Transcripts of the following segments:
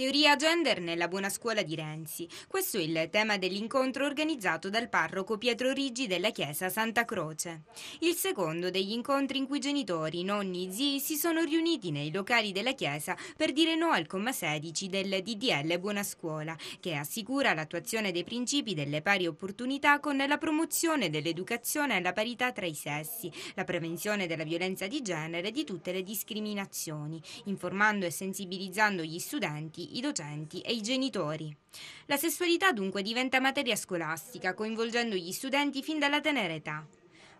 Teoria gender nella buona scuola di Renzi. Questo è il tema dell'incontro organizzato dal parroco Pietro Riggi della chiesa Santa Croce. Il secondo degli incontri in cui genitori, nonni, e zii si sono riuniti nei locali della chiesa per dire no al comma 16 del DDL Buona Scuola, che assicura l'attuazione dei principi delle pari opportunità con la promozione dell'educazione alla parità tra i sessi, la prevenzione della violenza di genere e di tutte le discriminazioni, informando e sensibilizzando gli studenti i docenti e i genitori. La sessualità dunque diventa materia scolastica, coinvolgendo gli studenti fin dalla tenera età.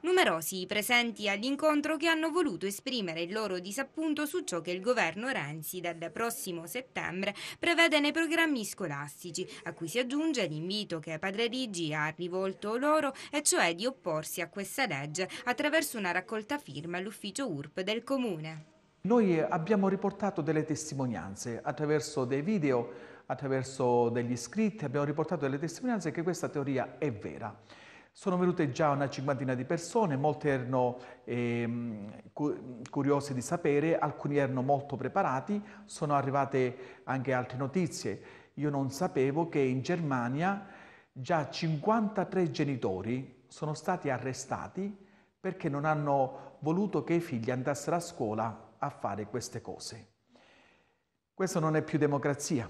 Numerosi i presenti all'incontro che hanno voluto esprimere il loro disappunto su ciò che il governo Renzi dal prossimo settembre prevede nei programmi scolastici, a cui si aggiunge l'invito che Padre Rigi ha rivolto loro, e cioè di opporsi a questa legge attraverso una raccolta firma all'ufficio URP del Comune. Noi eh, abbiamo riportato delle testimonianze attraverso dei video, attraverso degli iscritti, abbiamo riportato delle testimonianze che questa teoria è vera. Sono venute già una cinquantina di persone, molte erano eh, curiose di sapere, alcuni erano molto preparati, sono arrivate anche altre notizie. Io non sapevo che in Germania già 53 genitori sono stati arrestati perché non hanno voluto che i figli andassero a scuola a fare queste cose. Questo non è più democrazia.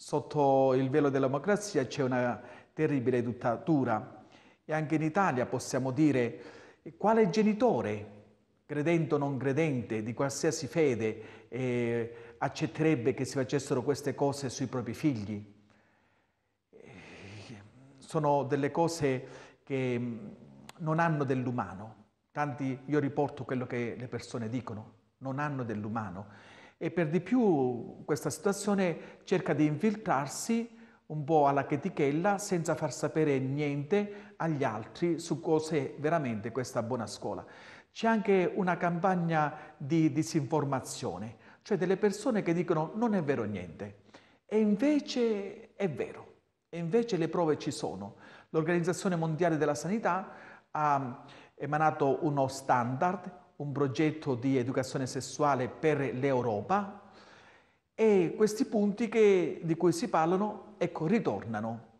Sotto il velo della democrazia c'è una terribile dittatura e anche in Italia possiamo dire quale genitore, credente o non credente, di qualsiasi fede, eh, accetterebbe che si facessero queste cose sui propri figli. Sono delle cose che mm, non hanno dell'umano. Tanti, io riporto quello che le persone dicono, non hanno dell'umano e per di più questa situazione cerca di infiltrarsi un po' alla chetichella senza far sapere niente agli altri su cos'è veramente questa buona scuola. C'è anche una campagna di disinformazione, cioè delle persone che dicono non è vero niente e invece è vero, e invece le prove ci sono. L'Organizzazione Mondiale della Sanità ha emanato uno standard, un progetto di educazione sessuale per l'Europa e questi punti che, di cui si parlano ecco, ritornano